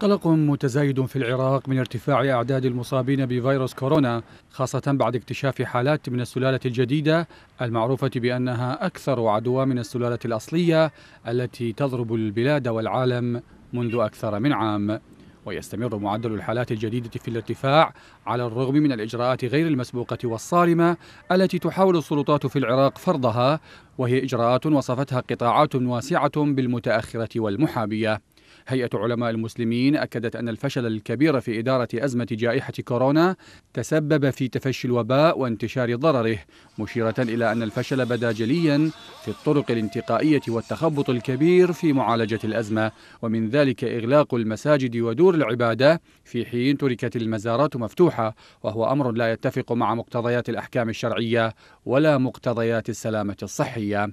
قلق متزايد في العراق من ارتفاع أعداد المصابين بفيروس كورونا خاصة بعد اكتشاف حالات من السلالة الجديدة المعروفة بأنها أكثر عدوى من السلالة الأصلية التي تضرب البلاد والعالم منذ أكثر من عام ويستمر معدل الحالات الجديدة في الارتفاع على الرغم من الإجراءات غير المسبوقة والصارمة التي تحاول السلطات في العراق فرضها وهي إجراءات وصفتها قطاعات واسعة بالمتأخرة والمحابية هيئة علماء المسلمين أكدت أن الفشل الكبير في إدارة أزمة جائحة كورونا تسبب في تفشي الوباء وانتشار ضرره مشيرة إلى أن الفشل بدا جليا في الطرق الانتقائية والتخبط الكبير في معالجة الأزمة ومن ذلك إغلاق المساجد ودور العبادة في حين تركت المزارات مفتوحة وهو أمر لا يتفق مع مقتضيات الأحكام الشرعية ولا مقتضيات السلامة الصحية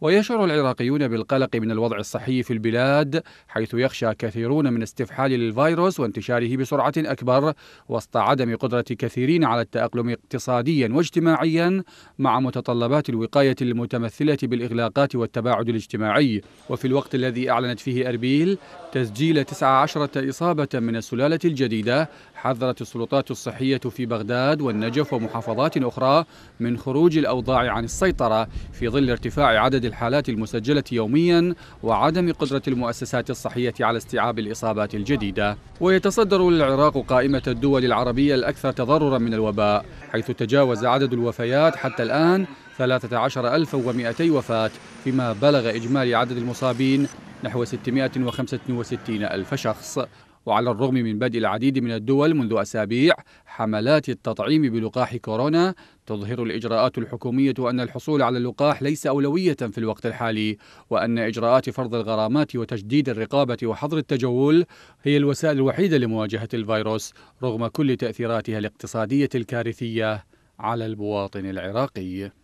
ويشعر العراقيون بالقلق من الوضع الصحي في البلاد حيث يخشى كثيرون من استفحال الفيروس وانتشاره بسرعة أكبر وسط عدم قدرة كثيرين على التأقلم اقتصاديا واجتماعيا مع متطلبات الوقاية المتمثلة بالإغلاقات والتباعد الاجتماعي وفي الوقت الذي أعلنت فيه أربيل تسجيل 19 إصابة من السلالة الجديدة حذرت السلطات الصحية في بغداد والنجف ومحافظات أخرى من خروج الأوضاع عن السيطرة في ظل ارتفاع عدد الحالات المسجلة يوميا وعدم قدرة المؤسسات الصحية على استيعاب الإصابات الجديدة ويتصدر العراق قائمة الدول العربية الأكثر تضررا من الوباء حيث تجاوز عدد الوفيات حتى الآن 13200 وفاة فيما بلغ إجمالي عدد المصابين نحو 665 ألف شخص وعلى الرغم من بدء العديد من الدول منذ أسابيع حملات التطعيم بلقاح كورونا تظهر الإجراءات الحكومية أن الحصول على اللقاح ليس أولوية في الوقت الحالي وأن إجراءات فرض الغرامات وتجديد الرقابة وحظر التجول هي الوسائل الوحيدة لمواجهة الفيروس رغم كل تأثيراتها الاقتصادية الكارثية على المواطن العراقي